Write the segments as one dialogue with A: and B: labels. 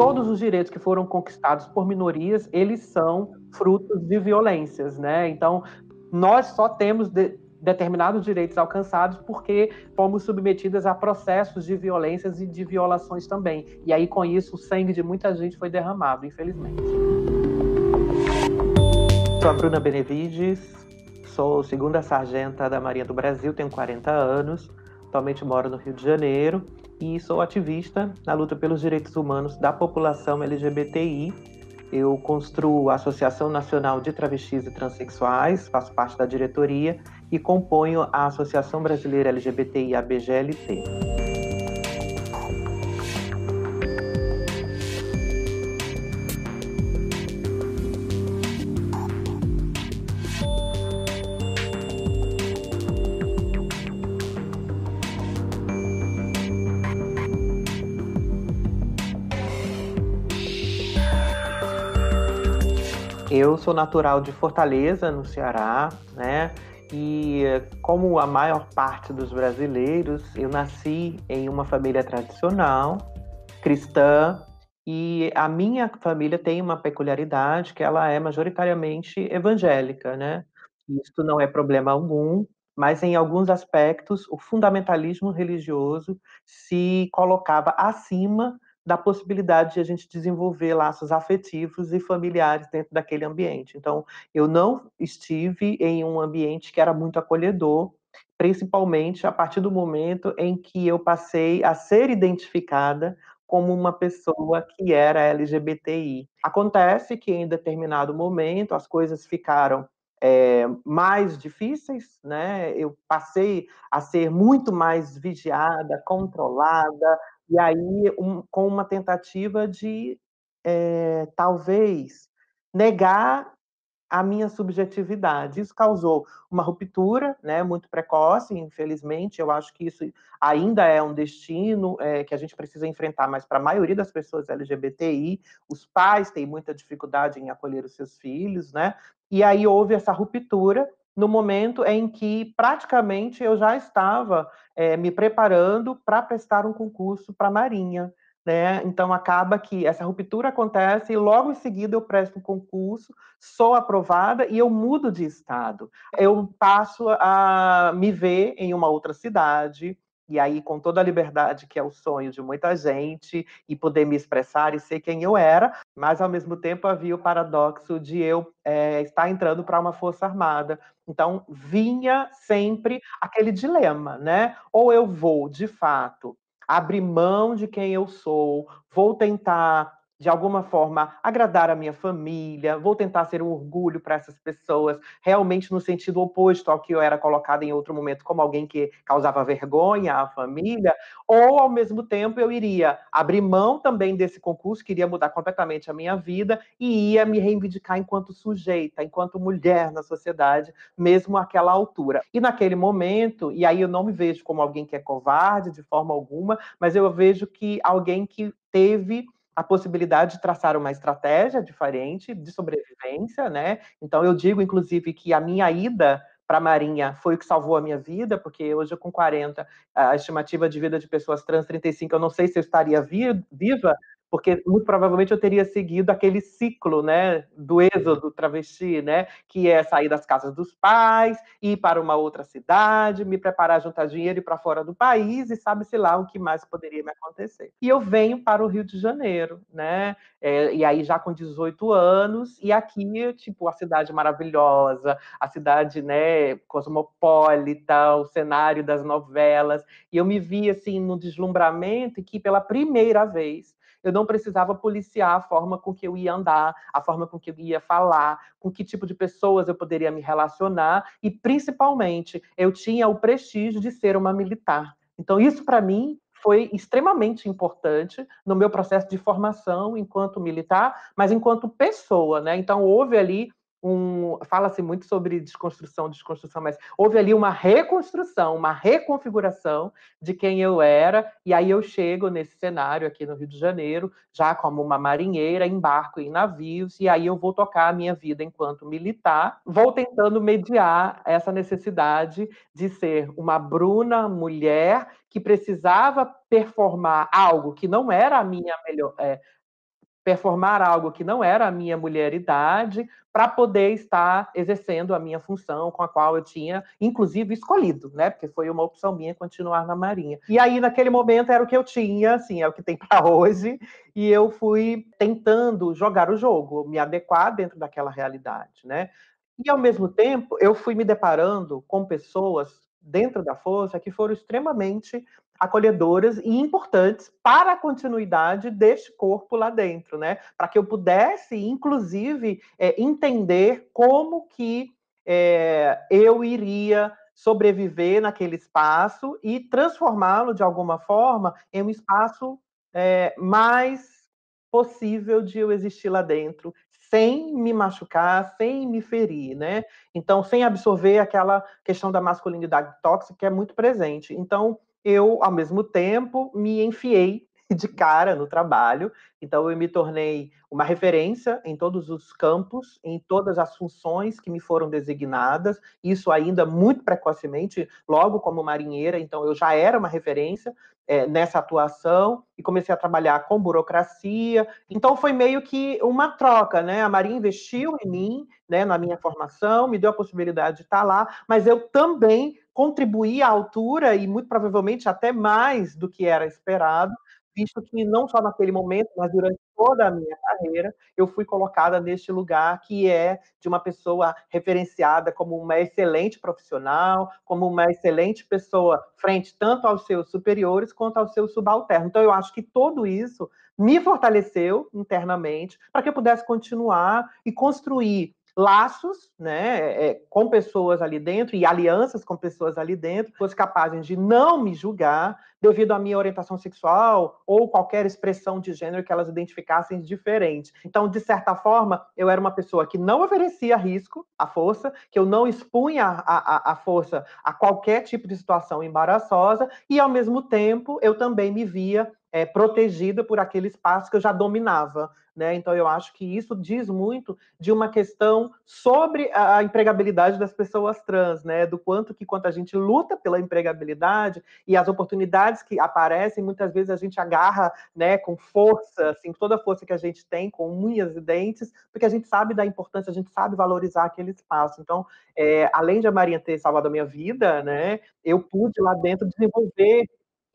A: todos os direitos que foram conquistados por minorias, eles são frutos de violências, né? Então, nós só temos de, determinados direitos alcançados porque fomos submetidas a processos de violências e de violações também. E aí, com isso, o sangue de muita gente foi derramado, infelizmente. Sou a Bruna Benevides, sou segunda sargenta da Marinha do Brasil, tenho 40 anos, atualmente moro no Rio de Janeiro e sou ativista na luta pelos direitos humanos da população LGBTI. Eu construo a Associação Nacional de Travestis e Transsexuais, faço parte da diretoria e componho a Associação Brasileira LGBTI, (ABGLT). Eu sou natural de Fortaleza, no Ceará, né? E como a maior parte dos brasileiros, eu nasci em uma família tradicional, cristã, e a minha família tem uma peculiaridade que ela é majoritariamente evangélica, né? Isso não é problema algum, mas em alguns aspectos o fundamentalismo religioso se colocava acima da possibilidade de a gente desenvolver laços afetivos e familiares dentro daquele ambiente. Então, eu não estive em um ambiente que era muito acolhedor, principalmente a partir do momento em que eu passei a ser identificada como uma pessoa que era LGBTI. Acontece que em determinado momento as coisas ficaram é, mais difíceis, né? Eu passei a ser muito mais vigiada, controlada, e aí, um, com uma tentativa de, é, talvez, negar a minha subjetividade. Isso causou uma ruptura né, muito precoce, infelizmente. Eu acho que isso ainda é um destino é, que a gente precisa enfrentar, mas para a maioria das pessoas LGBTI, os pais têm muita dificuldade em acolher os seus filhos, né? E aí houve essa ruptura no momento em que praticamente eu já estava é, me preparando para prestar um concurso para a Marinha. Né? Então acaba que essa ruptura acontece e logo em seguida eu presto um concurso, sou aprovada e eu mudo de estado. Eu passo a me ver em uma outra cidade, e aí com toda a liberdade que é o sonho de muita gente e poder me expressar e ser quem eu era, mas ao mesmo tempo havia o paradoxo de eu é, estar entrando para uma força armada. Então vinha sempre aquele dilema, né? Ou eu vou de fato abrir mão de quem eu sou, vou tentar de alguma forma agradar a minha família, vou tentar ser um orgulho para essas pessoas, realmente no sentido oposto ao que eu era colocada em outro momento como alguém que causava vergonha à família, ou ao mesmo tempo eu iria abrir mão também desse concurso, queria mudar completamente a minha vida e ia me reivindicar enquanto sujeita, enquanto mulher na sociedade, mesmo àquela altura. E naquele momento, e aí eu não me vejo como alguém que é covarde de forma alguma, mas eu vejo que alguém que teve a possibilidade de traçar uma estratégia diferente de sobrevivência, né? Então eu digo, inclusive, que a minha ida para a Marinha foi o que salvou a minha vida, porque hoje com 40, a estimativa de vida de pessoas trans 35, eu não sei se eu estaria viva, porque muito provavelmente eu teria seguido aquele ciclo, né, do êxodo travesti, né, que é sair das casas dos pais, ir para uma outra cidade, me preparar, juntar dinheiro e para fora do país e sabe-se lá o que mais poderia me acontecer. E eu venho para o Rio de Janeiro, né, é, e aí já com 18 anos, e aqui, tipo, a cidade maravilhosa, a cidade, né, cosmopolita, o cenário das novelas, e eu me vi, assim, no deslumbramento que pela primeira vez eu não precisava policiar a forma com que eu ia andar, a forma com que eu ia falar, com que tipo de pessoas eu poderia me relacionar e, principalmente, eu tinha o prestígio de ser uma militar. Então, isso para mim foi extremamente importante no meu processo de formação enquanto militar, mas enquanto pessoa, né? Então houve ali um, fala-se muito sobre desconstrução, desconstrução, mas houve ali uma reconstrução, uma reconfiguração de quem eu era, e aí eu chego nesse cenário aqui no Rio de Janeiro, já como uma marinheira, embarco em navios, e aí eu vou tocar a minha vida enquanto militar, vou tentando mediar essa necessidade de ser uma Bruna mulher que precisava performar algo que não era a minha melhor. É, performar algo que não era a minha mulheridade para poder estar exercendo a minha função com a qual eu tinha, inclusive, escolhido, né? Porque foi uma opção minha continuar na Marinha. E aí, naquele momento, era o que eu tinha, assim, é o que tem para hoje, e eu fui tentando jogar o jogo, me adequar dentro daquela realidade, né? E, ao mesmo tempo, eu fui me deparando com pessoas dentro da força que foram extremamente acolhedoras e importantes para a continuidade deste corpo lá dentro, né? Para que eu pudesse, inclusive, é, entender como que é, eu iria sobreviver naquele espaço e transformá-lo de alguma forma em um espaço é, mais possível de eu existir lá dentro, sem me machucar, sem me ferir, né? Então, sem absorver aquela questão da masculinidade tóxica que é muito presente. Então, eu, ao mesmo tempo, me enfiei de cara no trabalho. Então eu me tornei uma referência em todos os campos, em todas as funções que me foram designadas, isso ainda muito precocemente, logo como marinheira, então eu já era uma referência é, nessa atuação e comecei a trabalhar com burocracia. Então foi meio que uma troca, né? A Marinha investiu em mim, né, na minha formação, me deu a possibilidade de estar lá, mas eu também contribuí à altura e muito provavelmente até mais do que era esperado visto que não só naquele momento, mas durante toda a minha carreira, eu fui colocada neste lugar que é de uma pessoa referenciada como uma excelente profissional, como uma excelente pessoa frente tanto aos seus superiores quanto aos seus subalternos. Então, eu acho que tudo isso me fortaleceu internamente para que eu pudesse continuar e construir laços né, é, é, com pessoas ali dentro e alianças com pessoas ali dentro, pessoas capazes de não me julgar devido à minha orientação sexual ou qualquer expressão de gênero que elas identificassem diferente. Então, de certa forma, eu era uma pessoa que não oferecia risco à força, que eu não expunha a, a, a força a qualquer tipo de situação embaraçosa e, ao mesmo tempo, eu também me via é, protegida por aquele espaço que eu já dominava né? Então, eu acho que isso diz muito de uma questão sobre a empregabilidade das pessoas trans, né? Do quanto que, quando a gente luta pela empregabilidade e as oportunidades que aparecem, muitas vezes a gente agarra, né, com força, assim, toda a força que a gente tem, com unhas e dentes, porque a gente sabe da importância, a gente sabe valorizar aquele espaço. Então, é, além de a Marinha ter salvado a minha vida, né, eu pude lá dentro desenvolver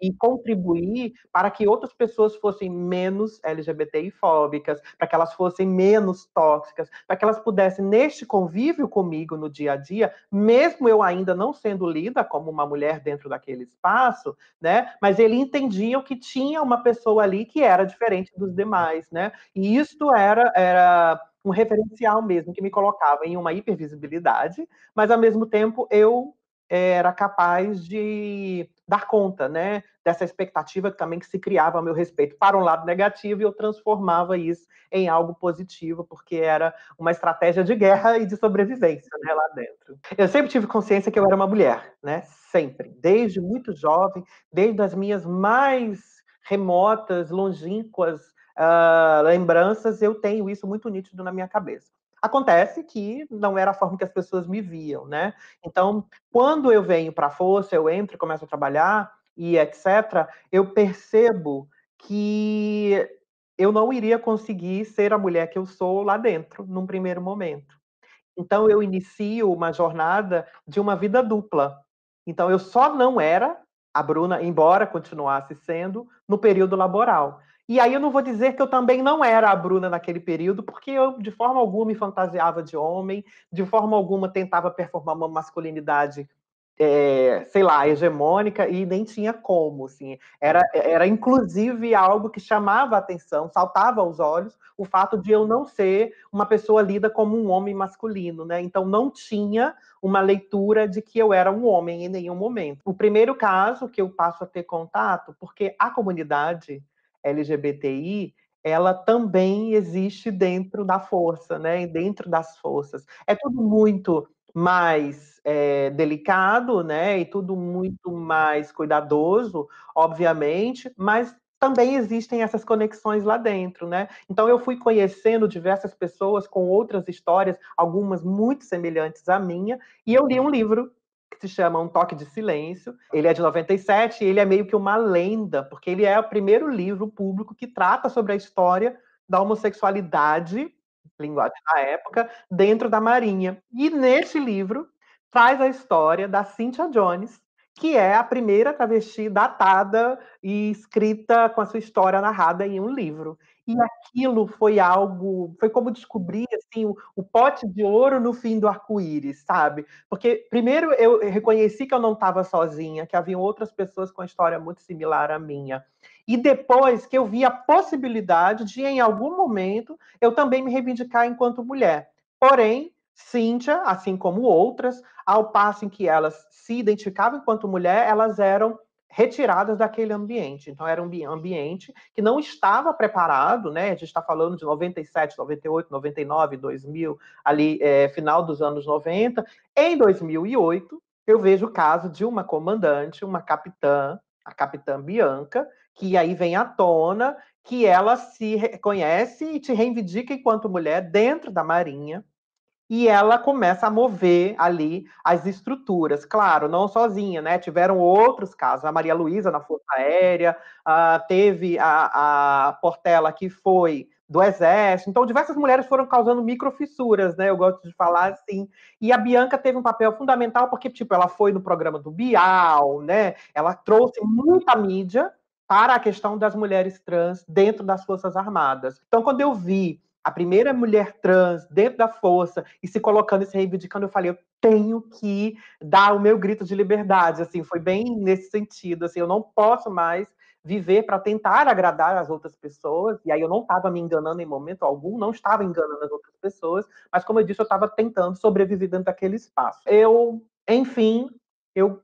A: e contribuir para que outras pessoas fossem menos LGBTI fóbicas, para que elas fossem menos tóxicas, para que elas pudessem, neste convívio comigo no dia a dia, mesmo eu ainda não sendo lida como uma mulher dentro daquele espaço, né? Mas ele entendia que tinha uma pessoa ali que era diferente dos demais, né? E isto era. era um referencial mesmo que me colocava em uma hipervisibilidade, mas ao mesmo tempo eu era capaz de dar conta, né, dessa expectativa que também que se criava a meu respeito para um lado negativo e eu transformava isso em algo positivo, porque era uma estratégia de guerra e de sobrevivência né, lá dentro. Eu sempre tive consciência que eu era uma mulher, né, sempre, desde muito jovem, desde as minhas mais remotas, longínquas uh, lembranças, eu tenho isso muito nítido na minha cabeça. Acontece que não era a forma que as pessoas me viam, né? Então, quando eu venho para a força, eu entro e começo a trabalhar e etc, eu percebo que eu não iria conseguir ser a mulher que eu sou lá dentro, num primeiro momento. Então, eu inicio uma jornada de uma vida dupla. Então, eu só não era a Bruna, embora continuasse sendo, no período laboral. E aí eu não vou dizer que eu também não era a Bruna naquele período, porque eu de forma alguma me fantasiava de homem, de forma alguma tentava performar uma masculinidade, é, sei lá, hegemônica e nem tinha como, assim. Era, era inclusive algo que chamava a atenção, saltava aos olhos o fato de eu não ser uma pessoa lida como um homem masculino, né? Então não tinha uma leitura de que eu era um homem em nenhum momento. O primeiro caso que eu passo a ter contato, porque a comunidade LGBTI, ela também existe dentro da força, né? Dentro das forças. É tudo muito mais é, delicado, né? E tudo muito mais cuidadoso, obviamente, mas também existem essas conexões lá dentro, né? Então eu fui conhecendo diversas pessoas com outras histórias, algumas muito semelhantes à minha, e eu li um livro que se chama Um Toque de Silêncio. Ele é de 97 e ele é meio que uma lenda, porque ele é o primeiro livro público que trata sobre a história da homossexualidade, linguagem da época, dentro da Marinha. E neste livro traz a história da Cynthia Jones, que é a primeira travesti datada e escrita com a sua história narrada em um livro e aquilo foi algo, foi como descobrir assim o, o pote de ouro no fim do arco-íris, sabe? Porque primeiro eu reconheci que eu não estava sozinha, que haviam outras pessoas com história muito similar à minha. E depois que eu vi a possibilidade de em algum momento eu também me reivindicar enquanto mulher. Porém, Cíntia, assim como outras, ao passo em que elas se identificavam enquanto mulher, elas eram retiradas daquele ambiente. Então, era um ambiente que não estava preparado, né? A gente está falando de 97, 98, 99, 2000, ali, é, final dos anos 90. Em 2008, eu vejo o caso de uma comandante, uma capitã, a capitã Bianca, que aí vem à tona, que ela se reconhece e te reivindica enquanto mulher dentro da Marinha, e ela começa a mover ali as estruturas. Claro, não sozinha, né? Tiveram outros casos. A Maria Luísa na Força Aérea, uh, teve a, a, Portela que foi do Exército. Então, diversas mulheres foram causando microfissuras, né? Eu gosto de falar assim. E a Bianca teve um papel fundamental porque, tipo, ela foi no programa do Bial, né? Ela trouxe muita mídia para a questão das mulheres trans dentro das Forças Armadas. Então, quando eu vi a primeira mulher trans dentro da força e se colocando e se reivindicando, eu falei, eu tenho que dar o meu grito de liberdade, assim, foi bem nesse sentido, assim, eu não posso mais viver para tentar agradar as outras pessoas, e aí eu não estava me enganando em momento algum, não estava enganando as outras pessoas, mas como eu disse, eu estava tentando sobreviver dentro daquele espaço. Eu, enfim, eu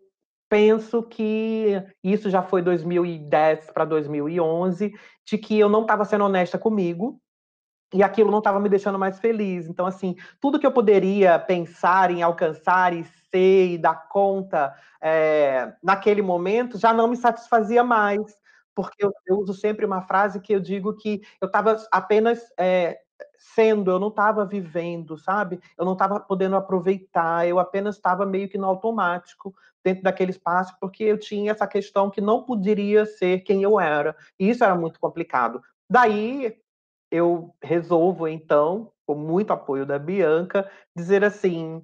A: penso que isso já foi 2010 para 2011, de que eu não estava sendo honesta comigo, e aquilo não estava me deixando mais feliz. Então, assim, tudo que eu poderia pensar em alcançar e ser e dar conta é, naquele momento já não me satisfazia mais, porque eu, eu, uso sempre uma frase que eu digo que eu estava apenas é, sendo, eu não estava vivendo, sabe? Eu não estava podendo aproveitar, eu apenas estava meio que no automático dentro daquele espaço, porque eu tinha essa questão que não poderia ser quem eu era. E isso era muito complicado. Daí, eu resolvo, então, com muito apoio da Bianca, dizer assim: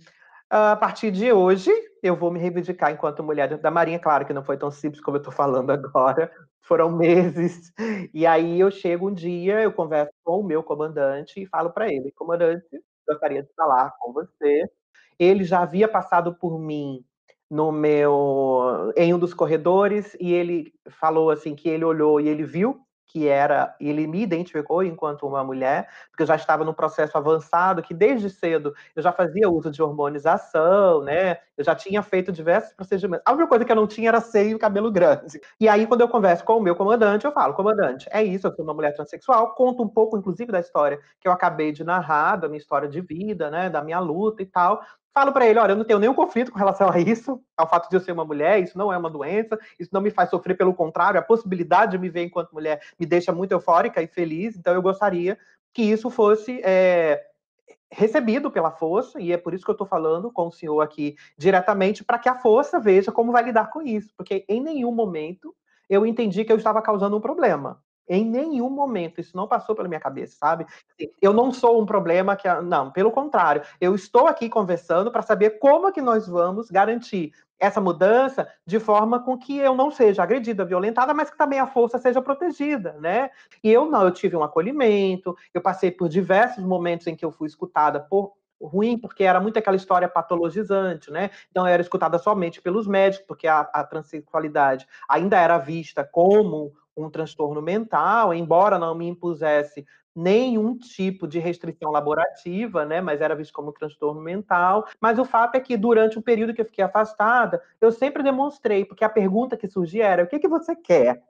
A: ah, a partir de hoje, eu vou me reivindicar enquanto mulher da Marinha. Claro que não foi tão simples como eu estou falando agora, foram meses. E aí eu chego um dia, eu converso com o meu comandante e falo para ele: comandante, gostaria de falar com você. Ele já havia passado por mim no meu em um dos corredores e ele falou assim que ele olhou e ele viu que era, ele me identificou enquanto uma mulher, porque eu já estava num processo avançado, que desde cedo eu já fazia uso de hormonização, né? Eu já tinha feito diversos procedimentos. A única coisa que eu não tinha era seio e cabelo grande. E aí, quando eu converso com o meu comandante, eu falo, comandante, é isso, eu sou uma mulher transexual, conto um pouco, inclusive, da história que eu acabei de narrar, da minha história de vida, né? Da minha luta e tal falo para ele, olha, eu não tenho nenhum conflito com relação a isso, ao fato de eu ser uma mulher, isso não é uma doença, isso não me faz sofrer, pelo contrário, a possibilidade de me ver enquanto mulher me deixa muito eufórica e feliz, então eu gostaria que isso fosse é, recebido pela força, e é por isso que eu estou falando com o senhor aqui diretamente, para que a força veja como vai lidar com isso, porque em nenhum momento eu entendi que eu estava causando um problema. Em nenhum momento isso não passou pela minha cabeça, sabe? Assim, eu não sou um problema que. Não, pelo contrário, eu estou aqui conversando para saber como é que nós vamos garantir essa mudança de forma com que eu não seja agredida, violentada, mas que também a força seja protegida, né? E eu não, eu tive um acolhimento, eu passei por diversos momentos em que eu fui escutada por ruim, porque era muito aquela história patologizante, né? Então era escutada somente pelos médicos, porque a, a transexualidade ainda era vista como um transtorno mental, embora não me impusesse nenhum tipo de restrição laborativa, né, mas era visto como um transtorno mental. Mas o fato é que durante o período que eu fiquei afastada, eu sempre demonstrei, porque a pergunta que surgia era: o que, que você quer?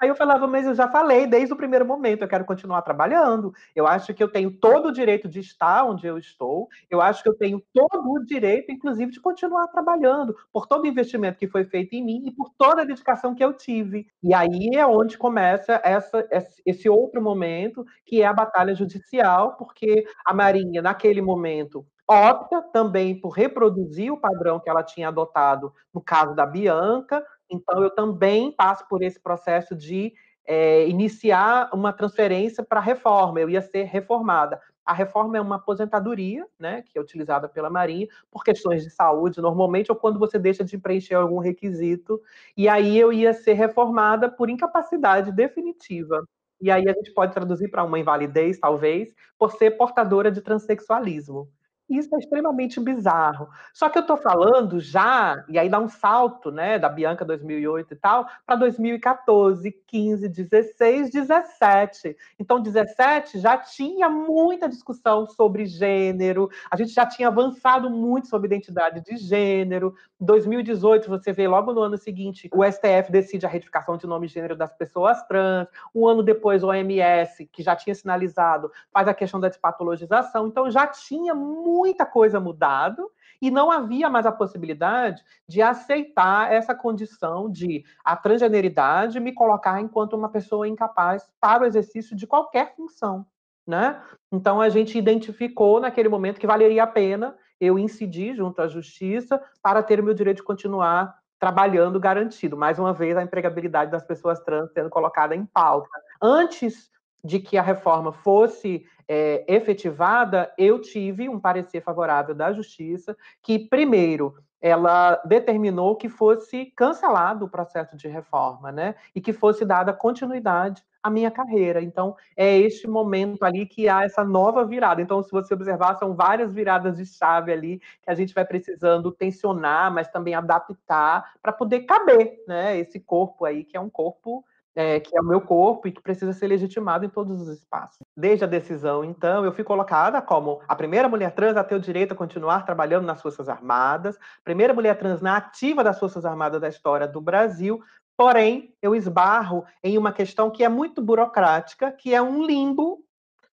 A: Aí eu falava, mas eu já falei desde o primeiro momento, eu quero continuar trabalhando. Eu acho que eu tenho todo o direito de estar onde eu estou. Eu acho que eu tenho todo o direito, inclusive, de continuar trabalhando por todo o investimento que foi feito em mim e por toda a dedicação que eu tive. E aí é onde começa essa, esse outro momento, que é a batalha judicial, porque a Marinha, naquele momento, opta também por reproduzir o padrão que ela tinha adotado no caso da Bianca, então, eu também passo por esse processo de é, iniciar uma transferência para reforma, eu ia ser reformada. A reforma é uma aposentadoria, né, que é utilizada pela Marinha, por questões de saúde, normalmente, ou quando você deixa de preencher algum requisito, e aí eu ia ser reformada por incapacidade definitiva. E aí a gente pode traduzir para uma invalidez, talvez, por ser portadora de transexualismo. Isso é extremamente bizarro. Só que eu estou falando já, e aí dá um salto, né, da Bianca 2008 e tal, para 2014, 15, 16, 17. Então, 17 já tinha muita discussão sobre gênero, a gente já tinha avançado muito sobre identidade de gênero. 2018, você vê logo no ano seguinte, o STF decide a retificação de nome e gênero das pessoas trans. Um ano depois, o OMS, que já tinha sinalizado, faz a questão da despatologização. Então, já tinha muito muita coisa mudado e não havia mais a possibilidade de aceitar essa condição de a transgeneridade me colocar enquanto uma pessoa incapaz para o exercício de qualquer função, né? Então a gente identificou naquele momento que valeria a pena eu incidir junto à justiça para ter o meu direito de continuar trabalhando garantido. Mais uma vez a empregabilidade das pessoas trans sendo colocada em pauta. Antes de que a reforma fosse é, efetivada, eu tive um parecer favorável da Justiça, que, primeiro, ela determinou que fosse cancelado o processo de reforma, né? E que fosse dada continuidade à minha carreira. Então, é este momento ali que há essa nova virada. Então, se você observar, são várias viradas de chave ali que a gente vai precisando tensionar, mas também adaptar para poder caber, né? Esse corpo aí, que é um corpo é, que é o meu corpo e que precisa ser legitimado em todos os espaços. Desde a decisão, então, eu fui colocada como a primeira mulher trans a ter o direito a continuar trabalhando nas Forças Armadas, primeira mulher trans na ativa das Forças Armadas da história do Brasil, porém, eu esbarro em uma questão que é muito burocrática, que é um limbo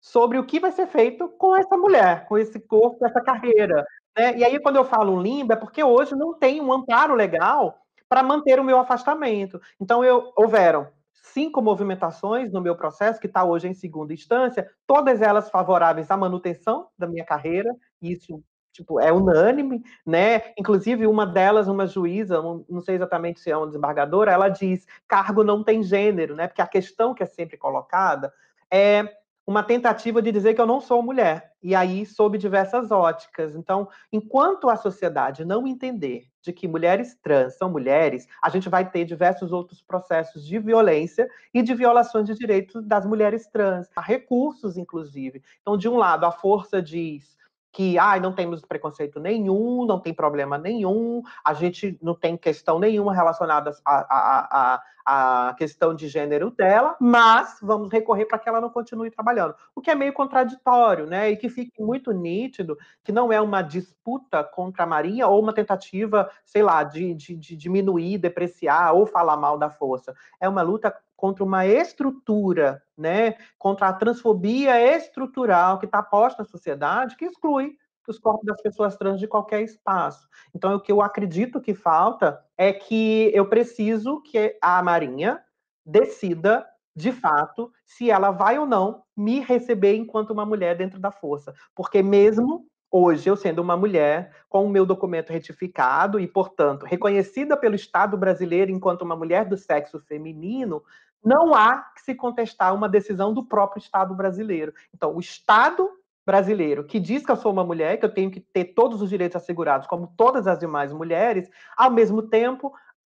A: sobre o que vai ser feito com essa mulher, com esse corpo, com essa carreira. Né? E aí, quando eu falo limbo, é porque hoje não tem um amparo legal para manter o meu afastamento. Então, eu, houveram cinco movimentações no meu processo, que está hoje em segunda instância, todas elas favoráveis à manutenção da minha carreira, e isso tipo, é unânime, né? Inclusive, uma delas, uma juíza, não sei exatamente se é uma desembargadora, ela diz: cargo não tem gênero, né? Porque a questão que é sempre colocada é uma tentativa de dizer que eu não sou mulher, e aí sob diversas óticas. Então, enquanto a sociedade não entender de que mulheres trans são mulheres, a gente vai ter diversos outros processos de violência e de violações de direitos das mulheres trans, recursos, inclusive. Então, de um lado, a força diz que ah, não temos preconceito nenhum, não tem problema nenhum, a gente não tem questão nenhuma relacionada a, a, a, a questão de gênero dela, mas vamos recorrer para que ela não continue trabalhando. O que é meio contraditório, né? E que fique muito nítido que não é uma disputa contra a Marinha ou uma tentativa, sei lá, de, de, de diminuir, depreciar ou falar mal da força. É uma luta contra uma estrutura, né? Contra a transfobia estrutural que está posta na sociedade que exclui os corpos das pessoas trans de qualquer espaço. Então, o que eu acredito que falta é que eu preciso que a Marinha decida, de fato, se ela vai ou não me receber enquanto uma mulher dentro da força. Porque mesmo hoje, eu sendo uma mulher, com o meu documento retificado e, portanto, reconhecida pelo Estado brasileiro enquanto uma mulher do sexo feminino, não há que se contestar uma decisão do próprio Estado brasileiro. Então, o Estado brasileiro que diz que eu sou uma mulher, que eu tenho que ter todos os direitos assegurados, como todas as demais mulheres, ao mesmo tempo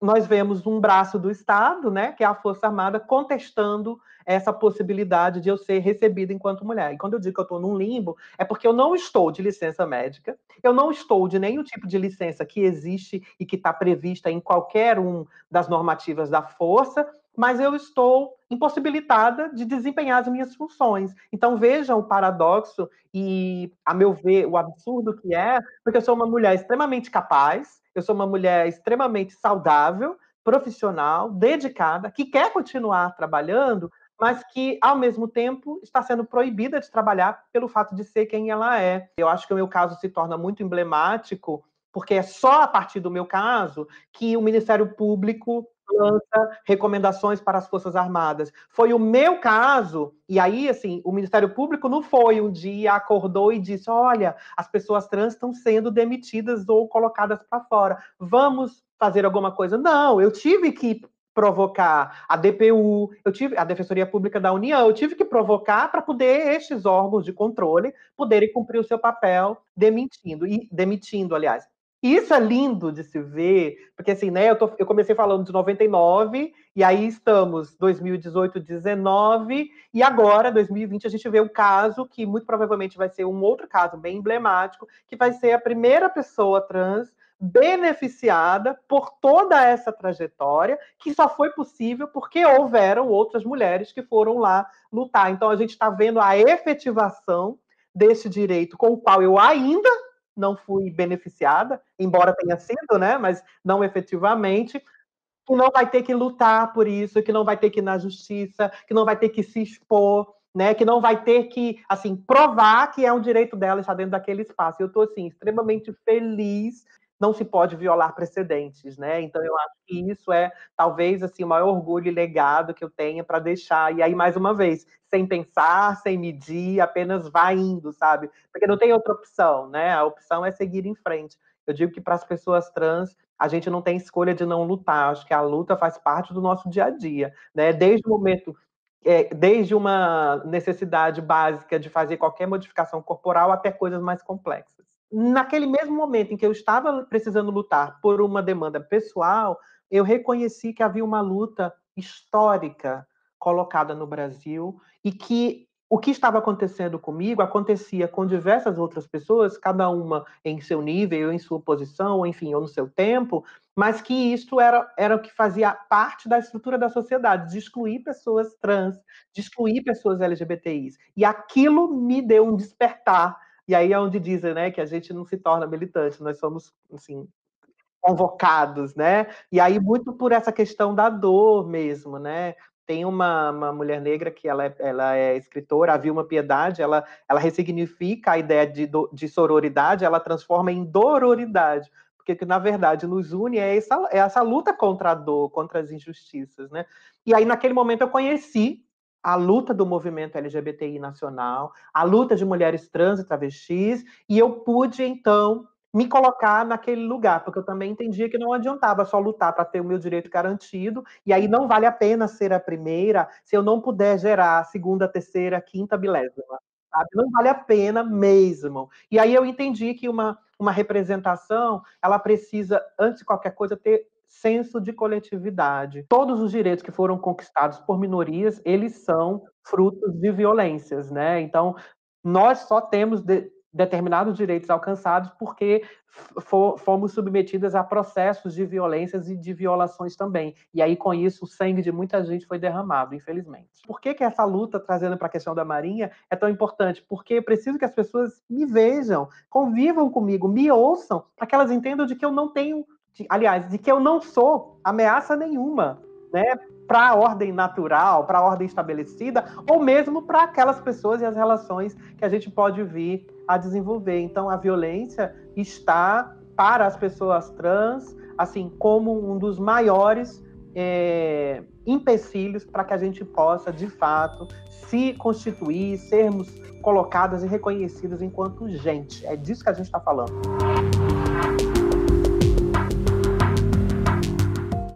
A: nós vemos um braço do Estado, né, que é a Força Armada, contestando essa possibilidade de eu ser recebida enquanto mulher. E quando eu digo que eu estou num limbo, é porque eu não estou de licença médica, eu não estou de nenhum tipo de licença que existe e que está prevista em qualquer um das normativas da Força, mas eu estou impossibilitada de desempenhar as minhas funções. Então vejam o paradoxo e, a meu ver, o absurdo que é, porque eu sou uma mulher extremamente capaz, eu sou uma mulher extremamente saudável, profissional, dedicada, que quer continuar trabalhando, mas que, ao mesmo tempo, está sendo proibida de trabalhar pelo fato de ser quem ela é. Eu acho que o meu caso se torna muito emblemático, porque é só a partir do meu caso que o Ministério Público lança recomendações para as Forças Armadas. Foi o meu caso, e aí, assim, o Ministério Público não foi um dia, acordou e disse: olha, as pessoas trans estão sendo demitidas ou colocadas para fora, vamos fazer alguma coisa. Não, eu tive que provocar a DPU, eu tive a Defensoria Pública da União, eu tive que provocar para poder estes órgãos de controle poderem cumprir o seu papel demitindo e demitindo, aliás. Isso é lindo de se ver, porque assim, né, eu, tô, eu comecei falando de 99, e aí estamos 2018, 19, e agora, 2020, a gente vê um caso que muito provavelmente vai ser um outro caso bem emblemático, que vai ser a primeira pessoa trans beneficiada por toda essa trajetória, que só foi possível porque houveram outras mulheres que foram lá lutar. Então, a gente está vendo a efetivação deste direito, com o qual eu ainda não fui beneficiada, embora tenha sido, né? Mas não efetivamente. Que não vai ter que lutar por isso, que não vai ter que ir na justiça, que não vai ter que se expor, né? Que não vai ter que, assim, provar que é um direito dela estar dentro daquele espaço. Eu estou, assim, extremamente feliz não se pode violar precedentes, né? Então eu acho que isso é talvez assim o maior orgulho e legado que eu tenha para deixar. E aí mais uma vez, sem pensar, sem medir, apenas vai indo, sabe? Porque não tem outra opção, né? A opção é seguir em frente. Eu digo que para as pessoas trans, a gente não tem escolha de não lutar. Acho que a luta faz parte do nosso dia a dia, né? Desde o momento é, desde uma necessidade básica de fazer qualquer modificação corporal até coisas mais complexas naquele mesmo momento em que eu estava precisando lutar por uma demanda pessoal, eu reconheci que havia uma luta histórica colocada no Brasil e que o que estava acontecendo comigo acontecia com diversas outras pessoas, cada uma em seu nível, em sua posição, enfim, ou no seu tempo, mas que isto era, era o que fazia parte da estrutura da sociedade, de excluir pessoas trans, de excluir pessoas LGBTIs. E aquilo me deu um despertar e aí é onde dizem, né, que a gente não se torna militante, nós somos, assim, convocados, né? E aí muito por essa questão da dor mesmo, né? Tem uma, uma mulher negra que ela é, ela é escritora, a Vilma Piedade, ela, ela ressignifica a ideia de, de sororidade, ela transforma em dororidade, porque que, na verdade, nos une é essa, é essa luta contra a dor, contra as injustiças, né? E aí, naquele momento, eu conheci a luta do movimento LGBTI nacional, a luta de mulheres trans e travestis, e eu pude, então, me colocar naquele lugar, porque eu também entendia que não adiantava só lutar para ter o meu direito garantido, e aí não vale a pena ser a primeira se eu não puder gerar a segunda, terceira, quinta, bilésima. Sabe? Não vale a pena mesmo. E aí eu entendi que uma, uma representação, ela precisa, antes de qualquer coisa, ter senso de coletividade. Todos os direitos que foram conquistados por minorias, eles são frutos de violências, né? Então, nós só temos de determinados direitos alcançados porque fomos submetidas a processos de violências e de violações também. E aí, com isso, o sangue de muita gente foi derramado, infelizmente. Por que, que essa luta, trazendo para a questão da Marinha, é tão importante? Porque eu é preciso que as pessoas me vejam, convivam comigo, me ouçam, para que elas entendam de que eu não tenho de, aliás, de que eu não sou ameaça nenhuma, né? Para a ordem natural, para a ordem estabelecida, ou mesmo para aquelas pessoas e as relações que a gente pode vir a desenvolver. Então, a violência está para as pessoas trans, assim, como um dos maiores é, empecilhos para que a gente possa, de fato, se constituir, sermos colocadas e reconhecidas enquanto gente. É disso que a gente está falando.